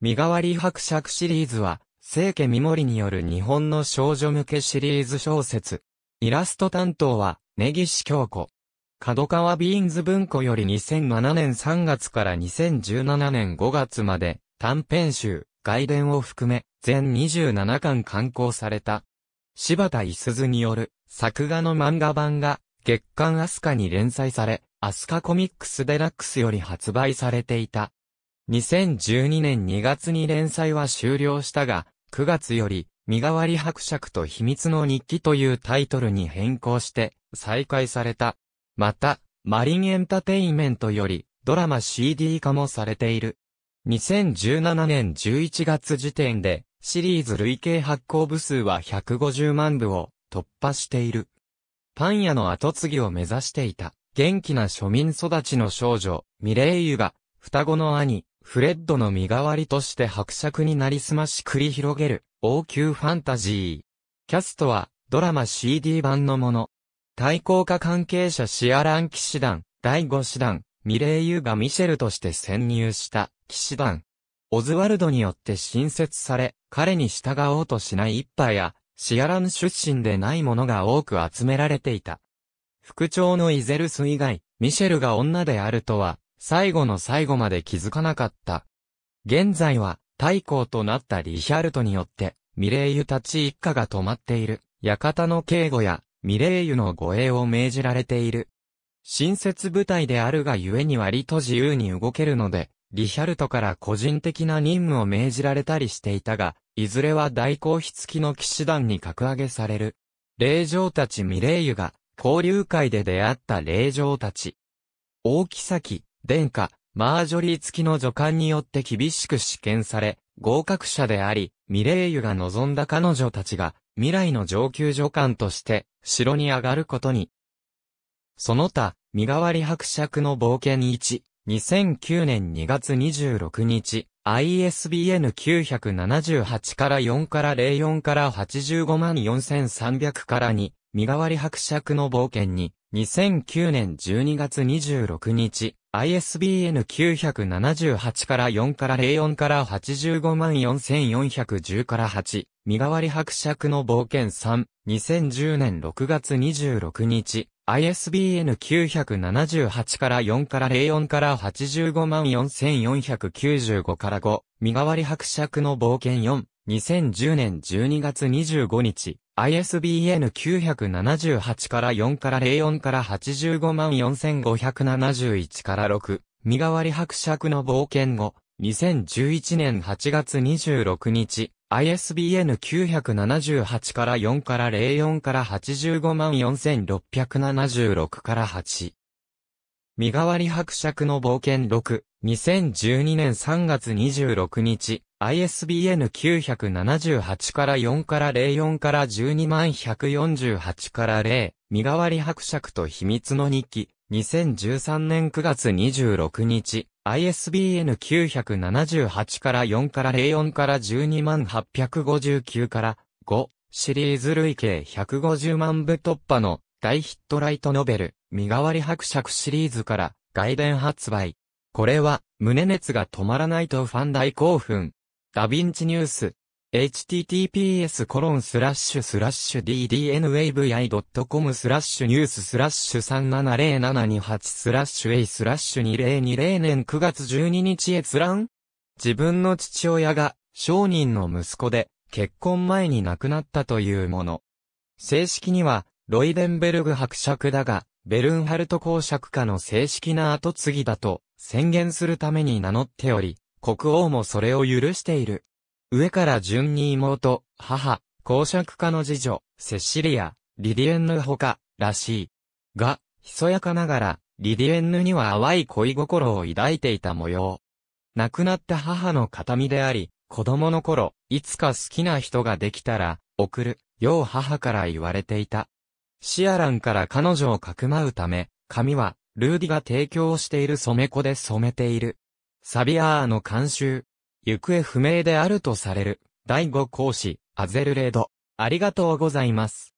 身代わり伯爵シリーズは、清家三森による日本の少女向けシリーズ小説。イラスト担当は、根岸京子。角川ビーンズ文庫より2007年3月から2017年5月まで、短編集、外伝を含め、全27巻刊行された。柴田伊鈴による、作画の漫画版が、月刊アスカに連載され、アスカコミックスデラックスより発売されていた。2012年2月に連載は終了したが、9月より、身代わり伯爵と秘密の日記というタイトルに変更して、再開された。また、マリンエンタテインメントより、ドラマ CD 化もされている。2017年11月時点で、シリーズ累計発行部数は150万部を突破している。パン屋の後継ぎを目指していた、元気な庶民育ちの少女、ミレイユが、双子の兄、フレッドの身代わりとして伯爵になりすまし繰り広げる、王宮ファンタジー。キャストは、ドラマ CD 版のもの。対抗化関係者シアラン騎士団、第5師団、ミレイユがミシェルとして潜入した騎士団。オズワルドによって新設され、彼に従おうとしない一派や、シアラン出身でないものが多く集められていた。副長のイゼルス以外、ミシェルが女であるとは、最後の最後まで気づかなかった。現在は、太閤となったリヒャルトによって、ミレイユたち一家が泊まっている、館の警護や、ミレイユの護衛を命じられている。新設部隊であるがゆえに割と自由に動けるので、リヒャルトから個人的な任務を命じられたりしていたが、いずれは大公費付きの騎士団に格上げされる。霊場たちミレイユが、交流会で出会った霊場たち。大木崎、殿下、マージョリー付きの助官によって厳しく試験され、合格者であり、ミレイユが望んだ彼女たちが、未来の上級助官として、城に上がることに。その他、身代わり伯爵の冒険1、2009年2月26日、ISBN 978から4から04から85万4300から2、身代わり伯爵の冒険に、2009年12月26日、ISBN 978から4から04から85万4410から8、身代わり伯爵の冒険3、2010年6月26日、ISBN 978から4から04から85万4495から5、身代わり伯爵の冒険4、2010年12月25日、ISBN 978から4から04から85万4571から6、身代わり伯爵の冒険後、2011年8月26日、ISBN 978から4から04から85万4676から8。身代わり伯爵の冒険6、2012年3月26日、ISBN 978から4から04から12148から0、身代わり伯爵と秘密の日記、2013年9月26日、ISBN 978から4から04から12859から5、シリーズ累計150万部突破の大ヒットライトノベル、身代わり伯爵シリーズから外伝発売。これは、胸熱が止まらないとファン大興奮。ダヴィンチニュース。https コロンスラッシュスラッシュ ddnavi.com スラッシュニューススラッシュ37078スラッシュ a スラッシュ2020年9月12日閲覧自分の父親が商人の息子で結婚前に亡くなったというもの。正式にはロイデンベルグ伯爵だが、ベルンハルト公爵家の正式な後継ぎだと宣言するために名乗っており、国王もそれを許している。上から順に妹、母、公爵家の次女、セシリア、リディエンヌほか、らしい。が、ひそやかながら、リディエンヌには淡い恋心を抱いていた模様。亡くなった母の形見であり、子供の頃、いつか好きな人ができたら、送る、よう母から言われていた。シアランから彼女をかくまうため、髪は、ルーディが提供している染め粉で染めている。サビアーの監修。行方不明であるとされる、第5講師、アゼルレード。ありがとうございます。